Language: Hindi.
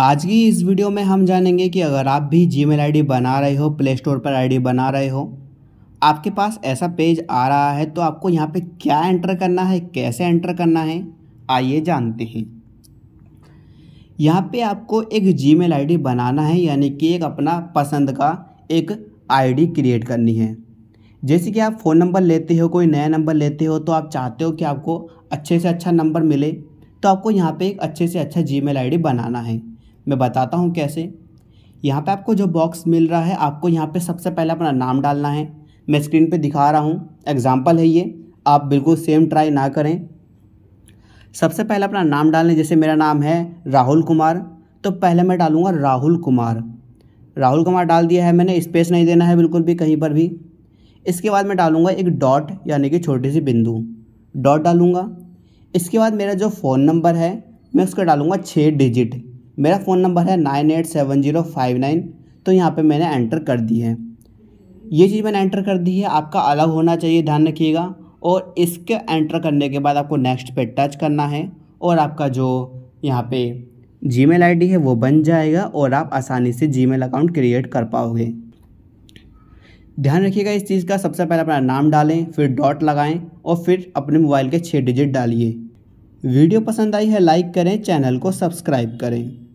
आज की इस वीडियो में हम जानेंगे कि अगर आप भी जी मेल बना रहे हो प्ले स्टोर पर आई बना रहे हो आपके पास ऐसा पेज आ रहा है तो आपको यहाँ पे क्या एंटर करना है कैसे एंटर करना है आइए जानते हैं यहाँ पे आपको एक जी मेल बनाना है यानी कि एक अपना पसंद का एक आईडी क्रिएट करनी है जैसे कि आप फ़ोन नंबर लेते हो कोई नया नंबर लेते हो तो आप चाहते हो कि आपको अच्छे से अच्छा नंबर मिले तो आपको यहाँ पे एक अच्छे से अच्छा जी मेल बनाना है मैं बताता हूँ कैसे यहाँ पे आपको जो बॉक्स मिल रहा है आपको यहाँ पे सबसे पहले अपना नाम डालना है मैं स्क्रीन पे दिखा रहा हूँ एग्ज़ाम्पल है ये आप बिल्कुल सेम ट्राई ना करें सबसे पहले अपना नाम डालें जैसे मेरा नाम है राहुल कुमार तो पहले मैं डालूँगा राहुल कुमार राहुल कुमार डाल दिया है मैंने स्पेस नहीं देना है बिल्कुल भी कहीं पर भी इसके बाद मैं डालूँगा एक डॉट यानी कि छोटी सी बिंदु डॉट डालूँगा इसके बाद मेरा जो फ़ोन नंबर है मैं उसका डालूँगा छः डिजिट मेरा फ़ोन नंबर है nine eight seven zero five nine तो यहाँ पे मैंने एंटर कर दी है ये चीज़ मैंने एंटर कर दी है आपका अलग होना चाहिए ध्यान रखिएगा और इसके एंटर करने के बाद आपको नेक्स्ट पे टच करना है और आपका जो यहाँ पे आई डी है वो बन जाएगा और आप आसानी से मेल अकाउंट क्रिएट कर पाओगे ध्यान रखिएगा इस चीज़ का सबसे पहले अपना नाम डालें फिर डॉट लगाएं और फिर अपने मोबाइल के छः डिजिट डालिए वीडियो पसंद आई है लाइक करें चैनल को सब्सक्राइब करें